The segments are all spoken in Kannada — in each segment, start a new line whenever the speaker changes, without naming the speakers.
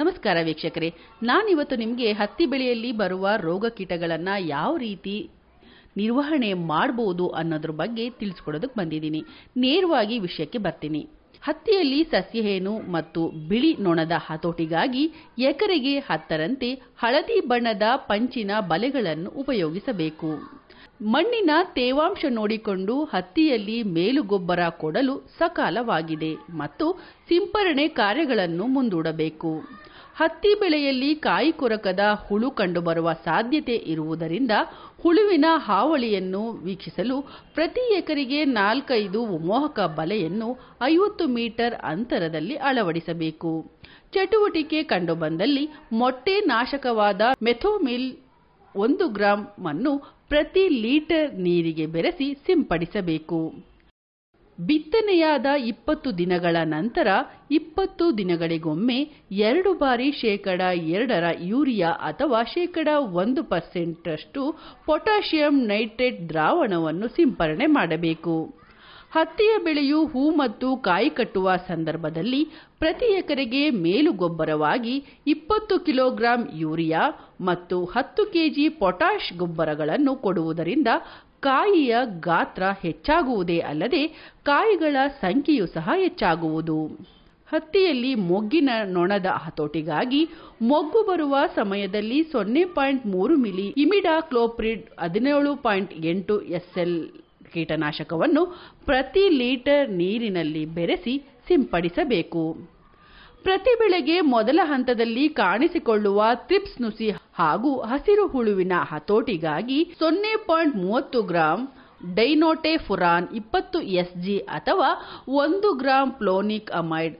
ನಮಸ್ಕಾರ ವೀಕ್ಷಕರೇ ನಾನಿವತ್ತು ನಿಮಗೆ ಹತ್ತಿ ಬೆಳೆಯಲ್ಲಿ ಬರುವ ರೋಗ ಕೀಟಗಳನ್ನು ಯಾವ ರೀತಿ ನಿರ್ವಹಣೆ ಮಾಡಬಹುದು ಅನ್ನೋದ್ರ ಬಗ್ಗೆ ತಿಳಿಸ್ಕೊಡೋದಕ್ಕೆ ಬಂದಿದ್ದೀನಿ ನೇರವಾಗಿ ವಿಷಯಕ್ಕೆ ಬರ್ತೀನಿ ಹತ್ತಿಯಲ್ಲಿ ಸಸ್ಯಹೇನು ಮತ್ತು ಬಿಳಿ ನೊಣದ ಹತೋಟಿಗಾಗಿ ಎಕರೆಗೆ ಹತ್ತರಂತೆ ಹಳದಿ ಬಣ್ಣದ ಪಂಚಿನ ಬಲೆಗಳನ್ನು ಉಪಯೋಗಿಸಬೇಕು ಮಣ್ಣಿನ ತೇವಾಂಶ ನೋಡಿಕೊಂಡು ಹತ್ತಿಯಲ್ಲಿ ಮೇಲುಗೊಬ್ಬರ ಕೊಡಲು ಸಕಾಲವಾಗಿದೆ ಮತ್ತು ಸಿಂಪರಣೆ ಕಾರ್ಯಗಳನ್ನು ಮುಂದೂಡಬೇಕು ಹತ್ತಿ ಬೆಳೆಯಲ್ಲಿ ಕಾಯಿ ಕೊರಕದ ಹುಳು ಕಂಡುಬರುವ ಸಾಧ್ಯತೆ ಇರುವುದರಿಂದ ಹುಳುವಿನ ಹಾವಳಿಯನ್ನು ವೀಕ್ಷಿಸಲು ಪ್ರತಿ ಎಕರೆಗೆ ನಾಲ್ಕೈದು ಮೋಹಕ ಬಲೆಯನ್ನು ಐವತ್ತು ಮೀಟರ್ ಅಂತರದಲ್ಲಿ ಅಳವಡಿಸಬೇಕು ಚಟುವಟಿಕೆ ಕಂಡುಬಂದಲ್ಲಿ ಮೊಟ್ಟೆ ನಾಶಕವಾದ ಮೆಥೋಮಿಲ್ ಒಂದು ಗ್ರಾಂ ಅನ್ನು ಪ್ರತಿ ಲೀಟರ್ ನೀರಿಗೆ ಬೆರೆಸಿ ಸಿಂಪಡಿಸಬೇಕು ಬಿತ್ತನೆಯಾದ ಇಪ್ಪತ್ತು ದಿನಗಳ ನಂತರ ಇಪ್ಪತ್ತು ದಿನಗಳಿಗೊಮ್ಮೆ ಎರಡು ಬಾರಿ ಶೇಕಡ ಎರಡರ ಯೂರಿಯಾ ಅಥವಾ ಶೇಕಡ ಒಂದು ರಷ್ಟು ಪೊಟ್ಯಾಷಿಯಂ ನೈಟ್ರೇಟ್ ದ್ರಾವಣವನ್ನು ಸಿಂಪರಣೆ ಮಾಡಬೇಕು ಹತ್ತಿಯ ಬೆಳೆಯು ಹೂ ಮತ್ತು ಕಾಯಿ ಕಟ್ಟುವ ಸಂದರ್ಭದಲ್ಲಿ ಪ್ರತಿ ಎಕರೆಗೆ ಮೇಲು ಗೊಬ್ಬರವಾಗಿ ಇಪ್ಪತ್ತು ಕಿಲೋಗ್ರಾಂ ಯೂರಿಯಾ ಮತ್ತು ಹತ್ತು ಕೆಜಿ ಪೊಟ್ಯಾಷ್ ಗೊಬ್ಬರಗಳನ್ನು ಕೊಡುವುದರಿಂದ ಕಾಯಿಯ ಗಾತ್ರ ಹೆಚ್ಚಾಗುವುದೇ ಅಲ್ಲದೆ ಕಾಯಿಗಳ ಸಂಖ್ಯೆಯೂ ಸಹ ಹೆಚ್ಚಾಗುವುದು ಹತ್ತಿಯಲ್ಲಿ ಮೊಗ್ಗಿನ ನೊಣದ ಹತೋಟಿಗಾಗಿ ಮೊಗ್ಗು ಬರುವ ಸಮಯದಲ್ಲಿ ಸೊನ್ನೆ ಪಾಯಿಂಟ್ ಮೂರು ಮಿಲಿ ಇಮಿಡಾಕ್ಲೋಪ್ರಿಡ್ ಹದಿನೇಳು ಪಾಯಿಂಟ್ ಎಂಟು ಎಸ್ಎಲ್ ಕೀಟನಾಶಕವನ್ನು ಪ್ರತಿ ಲೀಟರ್ ನೀರಿನಲ್ಲಿ ಬೆರೆಸಿ ಸಿಂಪಡಿಸಬೇಕು ಪ್ರತಿ ಬೆಳೆಗೆ ಮೊದಲ ಹಂತದಲ್ಲಿ ಕಾಣಿಸಿಕೊಳ್ಳುವ ತ್ರಿಪ್ಸ್ ನುಸಿ ಹಾಗೂ ಹಸಿರು ಹುಳುವಿನ ಹತೋಟಿಗಾಗಿ ಸೊನ್ನೆ ಪಾಯಿಂಟ್ ಮೂವತ್ತು ಗ್ರಾಂ ಫುರಾನ್ ಇಪ್ಪತ್ತು ಎಸ್ಜಿ ಅಥವಾ ಒಂದು ಗ್ರಾಂ ಪ್ಲೋನಿಕ್ ಅಮೈಡ್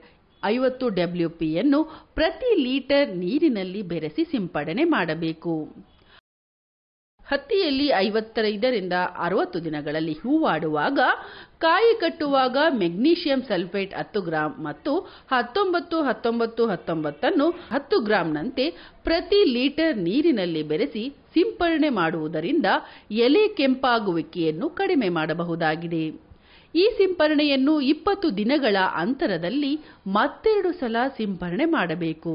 ಐವತ್ತು ಡಬ್ಲ್ಯೂಪಿಯನ್ನು ಪ್ರತಿ ಲೀಟರ್ ನೀರಿನಲ್ಲಿ ಬೆರೆಸಿ ಸಿಂಪಡಣೆ ಮಾಡಬೇಕು ಹತ್ತಿಯಲ್ಲಿ ಐವತ್ತೈದರಿಂದ ಅರವತ್ತು ದಿನಗಳಲ್ಲಿ ಹೂವಾಡುವಾಗ ಕಾಯಿ ಕಟ್ಟುವಾಗ ಮೆಗ್ನೀಷಿಯಂ ಸಲ್ಫೇಟ್ ಹತ್ತು ಗ್ರಾಂ ಮತ್ತು ಹತ್ತೊಂಬತ್ತು ಹತ್ತೊಂಬತ್ತು ಹತ್ತೊಂಬತ್ತನ್ನು ಹತ್ತು ಗ್ರಾಂನಂತೆ ಪ್ರತಿ ಲೀಟರ್ ನೀರಿನಲ್ಲಿ ಬೆರೆಸಿ ಸಿಂಪರಣೆ ಮಾಡುವುದರಿಂದ ಎಲೆ ಕೆಂಪಾಗುವಿಕೆಯನ್ನು ಕಡಿಮೆ ಮಾಡಬಹುದಾಗಿದೆ ಈ ಸಿಂಪರಣೆಯನ್ನು ಇಪ್ಪತ್ತು ದಿನಗಳ ಅಂತರದಲ್ಲಿ ಮತ್ತೆರಡು ಸಲ ಸಿಂಪರಣೆ ಮಾಡಬೇಕು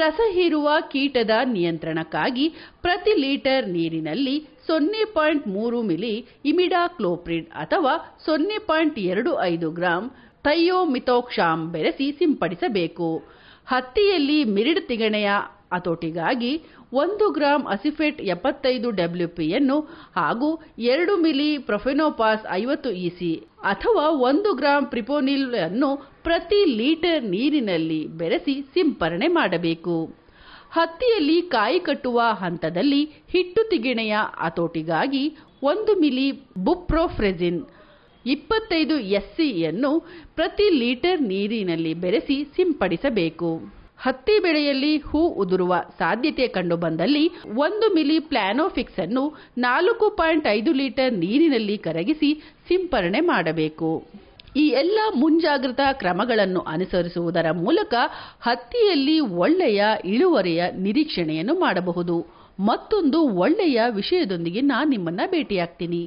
ರಸ ಹೀರುವ ಕೀಟದ ನಿಯಂತ್ರಣಕ್ಕಾಗಿ ಪ್ರತಿ ಲೀಟರ್ ನೀರಿನಲ್ಲಿ ಸೊನ್ನೆ ಪಾಯಿಂಟ್ ಮೂರು ಮಿಲಿ ಇಮಿಡಾಕ್ಲೋಪ್ರಿಡ್ ಅಥವಾ ಸೊನ್ನೆ ಪಾಯಿಂಟ್ ಎರಡು ಐದು ಗ್ರಾಂ ಥೈಯೋಮಿಥೋಕ್ಷಾಮ್ ಬೆರೆಸಿ ಸಿಂಪಡಿಸಬೇಕು ಹತ್ತಿಯಲ್ಲಿ ಮಿರಿಡ್ ತಿಗಣೆಯ ಹತೋಟಿಗಾಗಿ ಒಂದು ಗ್ರಾಂ ಅಸಿಫೆಟ್ ಎಪ್ಪತ್ತೈದು ಡಬ್ಲ್ಯೂಪಿಯನ್ನು ಹಾಗೂ ಎರಡು ಮಿಲಿ ಪ್ರೊಫೆನೋಪಾಸ್ ಐವತ್ತು ಇಸಿ e ಅಥವಾ ಒಂದು ಗ್ರಾಂ ಪ್ರಿಪೋನಿಲ್ ಅನ್ನು ಪ್ರತಿ ಲೀಟರ್ ನೀರಿನಲ್ಲಿ ಬೆರೆಸಿ ಸಿಂಪರಣೆ ಮಾಡಬೇಕು ಹತ್ತಿಯಲ್ಲಿ ಕಾಯಿ ಕಟ್ಟುವ ಹಂತದಲ್ಲಿ ಹಿಟ್ಟು ತಿಗಿಣೆಯ ಹತೋಟಿಗಾಗಿ ಒಂದು ಮಿಲಿ ಬುಪ್ರೋಫ್ರೆಜಿನ್ ಇಪ್ಪತ್ತೈದು ಎಸ್ಸಿಯನ್ನು ಪ್ರತಿ ಲೀಟರ್ ನೀರಿನಲ್ಲಿ ಬೆರೆಸಿ ಸಿಂಪಡಿಸಬೇಕು ಹತ್ತಿ ಬೆಳೆಯಲ್ಲಿ ಹೂ ಉದುರುವ ಸಾಧ್ಯತೆ ಕಂಡುಬಂದಲ್ಲಿ ಒಂದು ಮಿಲಿ ಪ್ಲಾನೋಫಿಕ್ಸ್ ಅನ್ನು ನಾಲ್ಕು ಪಾಯಿಂಟ್ ಐದು ಲೀಟರ್ ನೀರಿನಲ್ಲಿ ಕರಗಿಸಿ ಸಿಂಪರಣೆ ಮಾಡಬೇಕು ಈ ಎಲ್ಲ ಮುಂಜಾಗ್ರತಾ ಕ್ರಮಗಳನ್ನು ಅನುಸರಿಸುವುದರ ಮೂಲಕ ಹತ್ತಿಯಲ್ಲಿ ಒಳ್ಳೆಯ ಇಳುವರಿಯ ನಿರೀಕ್ಷಣೆಯನ್ನು ಮಾಡಬಹುದು ಮತ್ತೊಂದು ಒಳ್ಳೆಯ ವಿಷಯದೊಂದಿಗೆ ನಾನು ನಿಮ್ಮನ್ನು ಭೇಟಿಯಾಗ್ತೀನಿ